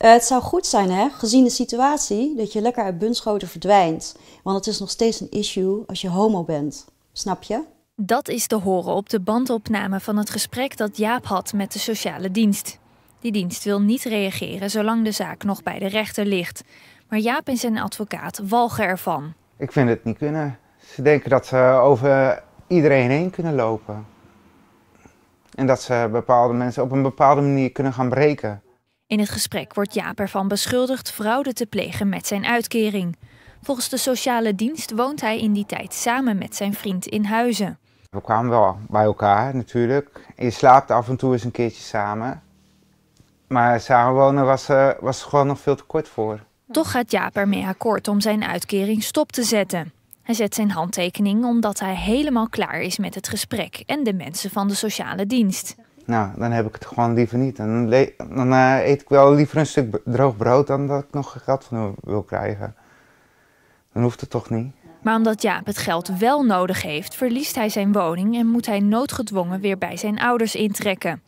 Eh, het zou goed zijn, hè, gezien de situatie, dat je lekker uit bunschoten verdwijnt. Want het is nog steeds een issue als je homo bent. Snap je? Dat is te horen op de bandopname van het gesprek dat Jaap had met de sociale dienst. Die dienst wil niet reageren zolang de zaak nog bij de rechter ligt. Maar Jaap en zijn advocaat walgen ervan. Ik vind het niet kunnen. Ze denken dat ze over iedereen heen kunnen lopen. En dat ze bepaalde mensen op een bepaalde manier kunnen gaan breken. In het gesprek wordt Jaap ervan beschuldigd fraude te plegen met zijn uitkering. Volgens de sociale dienst woont hij in die tijd samen met zijn vriend in Huizen. We kwamen wel bij elkaar natuurlijk. Je slaapt af en toe eens een keertje samen. Maar samenwonen was, eh, was er gewoon nog veel te kort voor. Toch gaat Jaap ermee akkoord om zijn uitkering stop te zetten. Hij zet zijn handtekening omdat hij helemaal klaar is met het gesprek en de mensen van de sociale dienst. Nou, dan heb ik het gewoon liever niet. En dan, eh, eet ik wel liever een stuk droog brood dan dat ik nog geld van wil krijgen. Dan hoeft het toch niet. Maar omdat Jaap het geld wel nodig heeft, verliest hij zijn woning en moet hij noodgedwongen weer bij zijn ouders intrekken.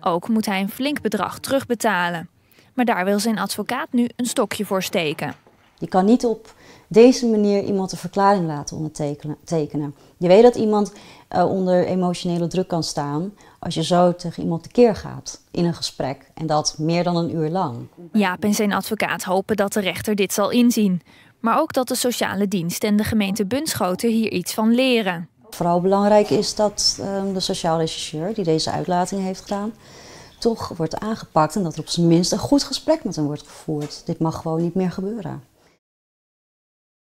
Ook moet hij een flink bedrag terugbetalen. Maar daar wil zijn advocaat nu een stokje voor steken. Je kan niet op deze manier iemand een verklaring laten ondertekenen. Je weet dat iemand eh, onder emotionele druk kan staan als je zo tegen iemand tekeer gaat in een gesprek en dat meer dan een uur lang. Jaap en zijn advocaat hopen dat de rechter dit zal inzien, maar ook dat de sociale dienst en de gemeente Bunschoten hier iets van leren. Vooral belangrijk is dat ehm, de sociaal rechercheur die deze uitlating heeft gedaan, toch wordt aangepakt en dat er op zijn minst een goed gesprek met hem wordt gevoerd. Dit mag gewoon niet meer gebeuren.